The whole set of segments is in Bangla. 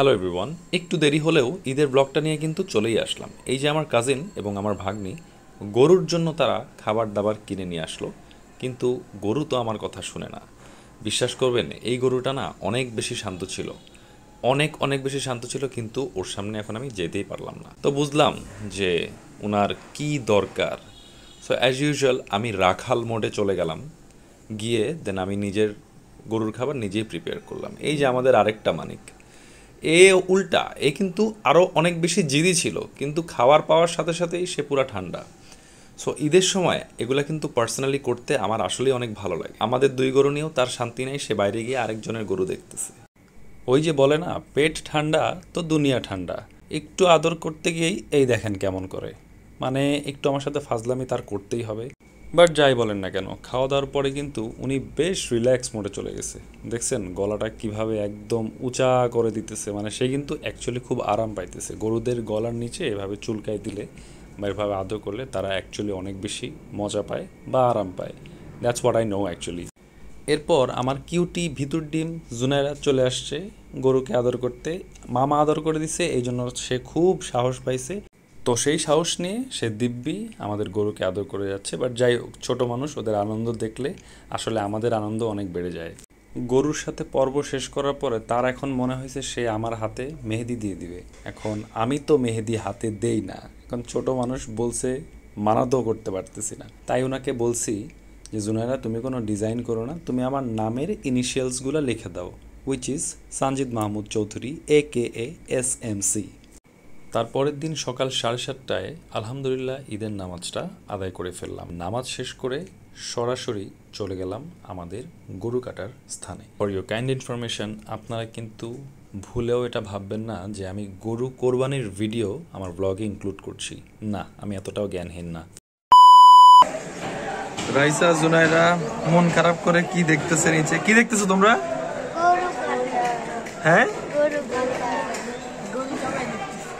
হ্যালো এভরিওয়ান একটু দেরি হলেও ঈদের ব্লগটা নিয়ে কিন্তু চলেই আসলাম এই যে আমার কাজিন এবং আমার ভাগ্নি গরুর জন্য তারা খাবার দাবার কিনে নিয়ে আসলো কিন্তু গরু তো আমার কথা শুনে না বিশ্বাস করবেন এই গরুটা না অনেক বেশি শান্ত ছিল অনেক অনেক বেশি শান্ত ছিল কিন্তু ওর সামনে এখন আমি যেতেই পারলাম না তো বুঝলাম যে ওনার কি দরকার সো অ্যাজ ইউজুয়াল আমি রাখাল মোডে চলে গেলাম গিয়ে দেন আমি নিজের গরুর খাবার নিজেই প্রিপেয়ার করলাম এই যে আমাদের আরেকটা মানিক এ উল্টা এ কিন্তু আরও অনেক বেশি জিদি ছিল কিন্তু খাওয়ার পাওয়ার সাথে সাথেই সে পুরা ঠান্ডা সো ঈদের সময় এগুলা কিন্তু পার্সোনালি করতে আমার আসলেই অনেক ভালো লাগে আমাদের দুই গরু নিয়েও তার শান্তি নেই সে বাইরে গিয়ে আরেকজনের গরু দেখতেছে ওই যে বলে না পেট ঠান্ডা তো দুনিয়া ঠান্ডা একটু আদর করতে গিয়েই এই দেখেন কেমন করে মানে একটু আমার সাথে ফাজলামি তার করতেই হবে বাট যাই বলেন না কেন খাওয়া দাওয়ার পরে কিন্তু উনি বেশ রিল্যাক্স মোডে চলে গেছে দেখছেন গলাটা কিভাবে একদম উঁচা করে দিতেছে মানে সে কিন্তু অ্যাকচুয়ালি খুব আরাম পাইতেছে গরুদের গলার নিচে এভাবে চুলকাই দিলে বা এভাবে আদর করলে তারা অ্যাকচুয়ালি অনেক বেশি মজা পায় বা আরাম পায় that's what I know actually এরপর আমার কিউটি ভিতর ডিম জুনায়রা চলে আসছে গরুকে আদর করতে মামা আদর করে দিছে এই জন্য সে খুব সাহস পাইছে তো সেই সাহস নিয়ে সে দিব্যি আমাদের গরুকে আদর করে যাচ্ছে বাট যাই হোক ছোট মানুষ ওদের আনন্দ দেখলে আসলে আমাদের আনন্দ অনেক বেড়ে যায় গরুর সাথে পর্ব শেষ করার পরে তার এখন মনে হয়েছে সে আমার হাতে মেহেদি দিয়ে দিবে এখন আমি তো মেহেদি হাতে দেই না এখন ছোট মানুষ বলছে মানাতও করতে পারতেছি না তাই ওনাকে বলছি যে জুনায়রা তুমি কোনো ডিজাইন করো না তুমি আমার নামের ইনিশিয়ালসগুলো লিখে দাও which is Sanjid Mahmud Chowdhury A K A S M C তারপরের দিন সকাল সাড়ে সাতটায় আলহামদুলিল্লাহ ঈদের নামাজটা আদায় করে ফেললাম নামাজ শেষ করে সরাসরি চলে গেলাম আমাদের গরু কাটার স্থানে ফর ইউর কাইন্ড ইনফরমেশান আপনারা কিন্তু ভুলেও এটা ভাববেন না যে আমি গরু কোরবানির ভিডিও আমার ব্লগে ইনক্লুড করছি না আমি এতটাও জ্ঞানহীন না রাইসা জুনাইরা মন খারাপ করে কি দেখতেছে নিচে কি দেখতেছো তোমরা হ্যাঁ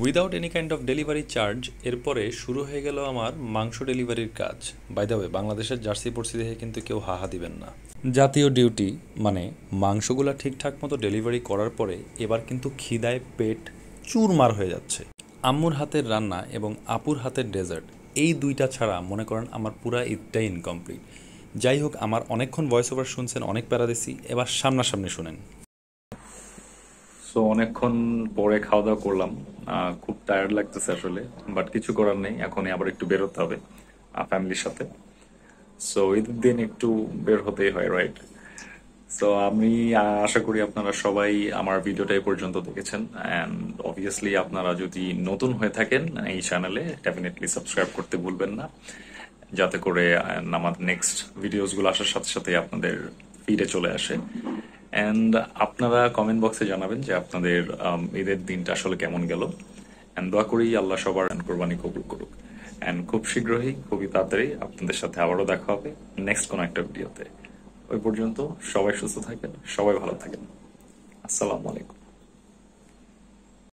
without any kind of delivery charge এরপরে শুরু হয়ে গেল আমার মাংস ডেলিভারির কাজ বাই দ্য ওয়ে বাংলাদেশের জার্সি পড়ছি দেখে কিন্তু কেউ হাহা দিবেন না জাতীয় ডিউটি মানে মাংসগুলা ঠিকঠাক মতো ডেলিভারি করার পরে এবার কিন্তু খিদায় পেট চুরমার হয়ে যাচ্ছে আম্মুর হাতের রান্না এবং আপুর হাতের ডেজার্ট এই দুইটা ছাড়া মনে করেন আমার পুরা ঈদটাই ইনকমপ্লিট যাই হোক আমার অনেকক্ষণ ভয়েস ওভার শুনছেন অনেক প্যারা দিছি এবার সামনাসামনি শুনেন সো অনেকক্ষণ পরে খাওয়া দাওয়া করলাম খুব টায়ার্ড লাগতেছে আসলে বাট কিছু করার নেই এখনই আবার একটু বেরোতে হবে ফ্যামিলির সাথে সো ঈদের দিন একটু বের হতেই হয় রাইট সো আমি আশা করি আপনারা সবাই আমার ভিডিওটা এ পর্যন্ত দেখেছেন অ্যান্ড অবভিয়াসলি আপনারা যদি নতুন হয়ে থাকেন এই চ্যানেলে ডেফিনেটলি সাবস্ক্রাইব করতে ভুলবেন না যাতে করে আমার নেক্সট ভিডিওসগুলো আসার সাথে সাথে আপনাদের ফিডে চলে আসে অ্যান্ড আপনারা কমেন্ট বক্সে জানাবেন যে আপনাদের um, ঈদের দিনটা আসলে কেমন গেল অ্যান্ড দোয়া করি আল্লাহ সবার কোরবানি কবুল করুক অ্যান্ড খুব শীঘ্রই খুবই তাড়াতাড়ি আপনাদের সাথে আবারও দেখা হবে নেক্সট কোনো একটা ভিডিওতে ওই পর্যন্ত সবাই সুস্থ থাকেন সবাই ভালো থাকেন আসসালামু আলাইকুম